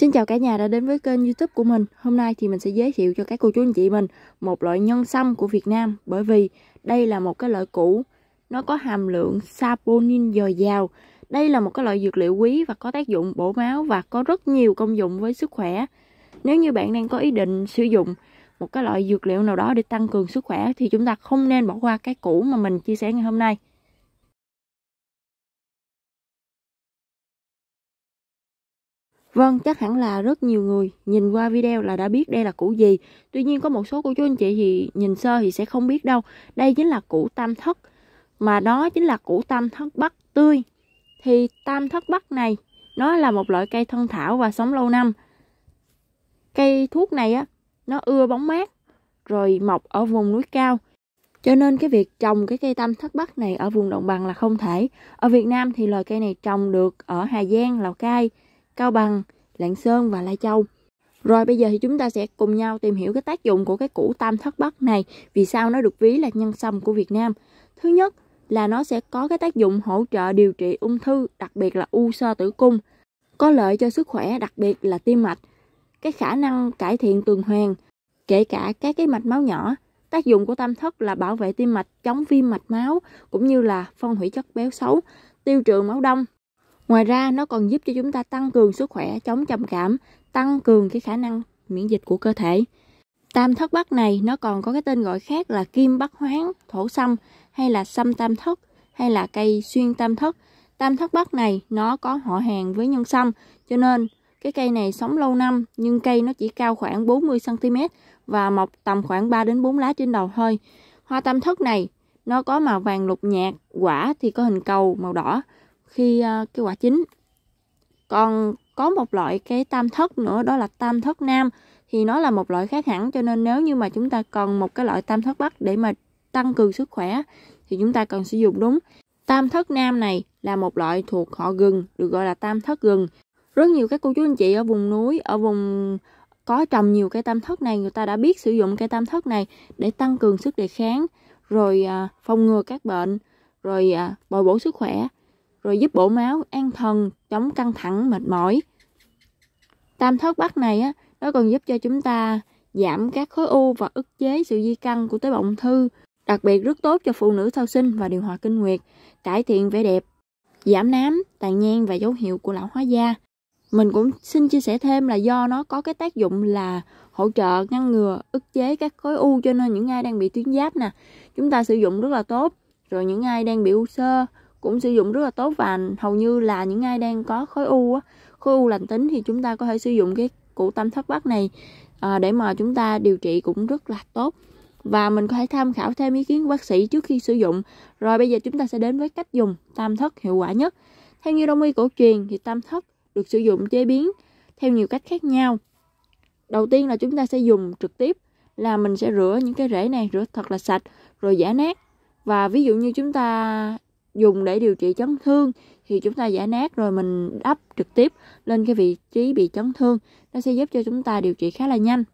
Xin chào cả nhà đã đến với kênh youtube của mình Hôm nay thì mình sẽ giới thiệu cho các cô chú anh chị mình Một loại nhân sâm của Việt Nam Bởi vì đây là một cái loại củ Nó có hàm lượng saponin dồi dào Đây là một cái loại dược liệu quý Và có tác dụng bổ máu Và có rất nhiều công dụng với sức khỏe Nếu như bạn đang có ý định sử dụng Một cái loại dược liệu nào đó để tăng cường sức khỏe Thì chúng ta không nên bỏ qua cái củ mà mình chia sẻ ngày hôm nay Vâng, chắc hẳn là rất nhiều người nhìn qua video là đã biết đây là củ gì. Tuy nhiên có một số cô chú anh chị thì nhìn sơ thì sẽ không biết đâu. Đây chính là củ tam thất. Mà đó chính là củ tam thất bắc tươi. Thì tam thất bắc này nó là một loại cây thân thảo và sống lâu năm. Cây thuốc này á, nó ưa bóng mát rồi mọc ở vùng núi cao. Cho nên cái việc trồng cái cây tam thất bắc này ở vùng đồng bằng là không thể. Ở Việt Nam thì loài cây này trồng được ở Hà Giang, Lào Cai, Cao Bằng, Lạng Sơn và Lai Châu. Rồi bây giờ thì chúng ta sẽ cùng nhau tìm hiểu cái tác dụng của cái củ tam thất bắc này, vì sao nó được ví là nhân sâm của Việt Nam. Thứ nhất là nó sẽ có cái tác dụng hỗ trợ điều trị ung thư, đặc biệt là u sơ tử cung, có lợi cho sức khỏe, đặc biệt là tim mạch, cái khả năng cải thiện tuần hoàn, kể cả các cái mạch máu nhỏ. Tác dụng của tam thất là bảo vệ tim mạch, chống viêm mạch máu cũng như là phân hủy chất béo xấu, tiêu trừ máu đông, Ngoài ra nó còn giúp cho chúng ta tăng cường sức khỏe, chống trầm cảm, tăng cường cái khả năng miễn dịch của cơ thể. Tam thất bắc này nó còn có cái tên gọi khác là kim bắc hoáng, thổ sâm hay là sâm tam thất hay là cây xuyên tam thất. Tam thất bắc này nó có họ hàng với nhân sâm cho nên cái cây này sống lâu năm nhưng cây nó chỉ cao khoảng 40cm và mọc tầm khoảng 3 đến 4 lá trên đầu thôi. Hoa tam thất này nó có màu vàng lục nhạt, quả thì có hình cầu màu đỏ khi ờ, cái quả chín còn có một loại cái tam thất nữa đó là tam thất nam thì nó là một loại khác hẳn cho nên nếu như mà chúng ta cần một cái loại tam thất bắc để mà tăng cường sức khỏe thì chúng ta cần sử dụng đúng tam thất nam này là một loại thuộc họ gừng được gọi là tam thất gừng rất nhiều các cô chú anh chị ở vùng núi ở vùng có trồng nhiều cây tam thất này người ta đã biết sử dụng cây tam thất này để tăng cường sức đề kháng rồi à, phòng ngừa các bệnh rồi à, bồi bổ sức khỏe rồi giúp bổ máu, an thần, chống căng thẳng, mệt mỏi. Tam thất bắc này á, nó còn giúp cho chúng ta giảm các khối u và ức chế sự di căn của tế bào ung thư, đặc biệt rất tốt cho phụ nữ sau sinh và điều hòa kinh nguyệt, cải thiện vẻ đẹp, giảm nám, tàn nhang và dấu hiệu của lão hóa da. Mình cũng xin chia sẻ thêm là do nó có cái tác dụng là hỗ trợ ngăn ngừa ức chế các khối u cho nên những ai đang bị tuyến giáp nè, chúng ta sử dụng rất là tốt. Rồi những ai đang bị u sơ cũng sử dụng rất là tốt và hầu như là những ai đang có khối u á, khối u lành tính thì chúng ta có thể sử dụng cái củ tam thất bắc này à, để mà chúng ta điều trị cũng rất là tốt và mình có thể tham khảo thêm ý kiến của bác sĩ trước khi sử dụng. Rồi bây giờ chúng ta sẽ đến với cách dùng tam thất hiệu quả nhất. Theo như đông y cổ truyền thì tam thất được sử dụng chế biến theo nhiều cách khác nhau. Đầu tiên là chúng ta sẽ dùng trực tiếp là mình sẽ rửa những cái rễ này rửa thật là sạch rồi giả nát. Và ví dụ như chúng ta dùng để điều trị chấn thương thì chúng ta giải nát rồi mình đắp trực tiếp lên cái vị trí bị chấn thương nó sẽ giúp cho chúng ta điều trị khá là nhanh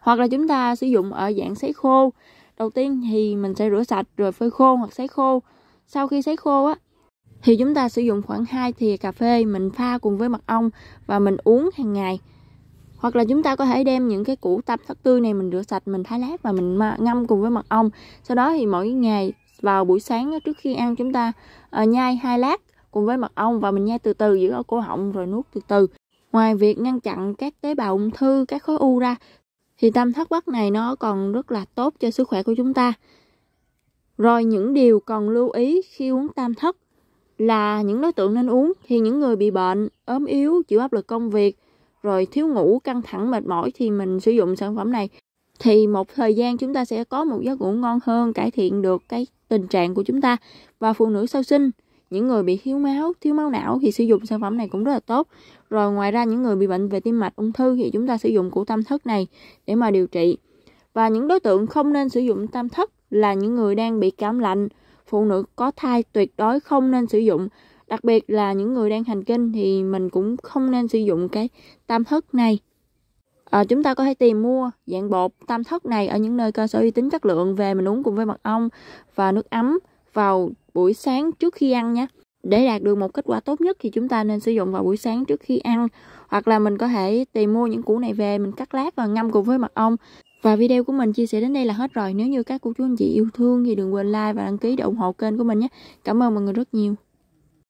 hoặc là chúng ta sử dụng ở dạng sấy khô đầu tiên thì mình sẽ rửa sạch rồi phơi khô hoặc sấy khô sau khi sấy khô á thì chúng ta sử dụng khoảng 2 thìa cà phê mình pha cùng với mật ong và mình uống hàng ngày hoặc là chúng ta có thể đem những cái củ tam thất tươi này mình rửa sạch mình thái lát và mình ngâm cùng với mật ong sau đó thì mỗi ngày vào buổi sáng trước khi ăn chúng ta ờ, nhai hai lát cùng với mật ong và mình nhai từ từ giữ ở cổ họng rồi nuốt từ từ ngoài việc ngăn chặn các tế bào ung thư các khối u ra thì tam thất bắc này nó còn rất là tốt cho sức khỏe của chúng ta rồi những điều cần lưu ý khi uống tam thất là những đối tượng nên uống thì những người bị bệnh ốm yếu chịu áp lực công việc rồi thiếu ngủ căng thẳng mệt mỏi thì mình sử dụng sản phẩm này thì một thời gian chúng ta sẽ có một giấc ngủ ngon hơn cải thiện được cái tình trạng của chúng ta và phụ nữ sau sinh những người bị thiếu máu thiếu máu não thì sử dụng sản phẩm này cũng rất là tốt rồi ngoài ra những người bị bệnh về tim mạch ung thư thì chúng ta sử dụng củ tam thất này để mà điều trị và những đối tượng không nên sử dụng tam thất là những người đang bị cảm lạnh phụ nữ có thai tuyệt đối không nên sử dụng đặc biệt là những người đang hành kinh thì mình cũng không nên sử dụng cái tam thất này À, chúng ta có thể tìm mua dạng bột tam thất này ở những nơi cơ sở uy tín chất lượng về mình uống cùng với mật ong và nước ấm vào buổi sáng trước khi ăn nhé. Để đạt được một kết quả tốt nhất thì chúng ta nên sử dụng vào buổi sáng trước khi ăn hoặc là mình có thể tìm mua những củ này về mình cắt lát và ngâm cùng với mật ong. Và video của mình chia sẻ đến đây là hết rồi. Nếu như các cô chú anh chị yêu thương thì đừng quên like và đăng ký để ủng hộ kênh của mình nhé. Cảm ơn mọi người rất nhiều.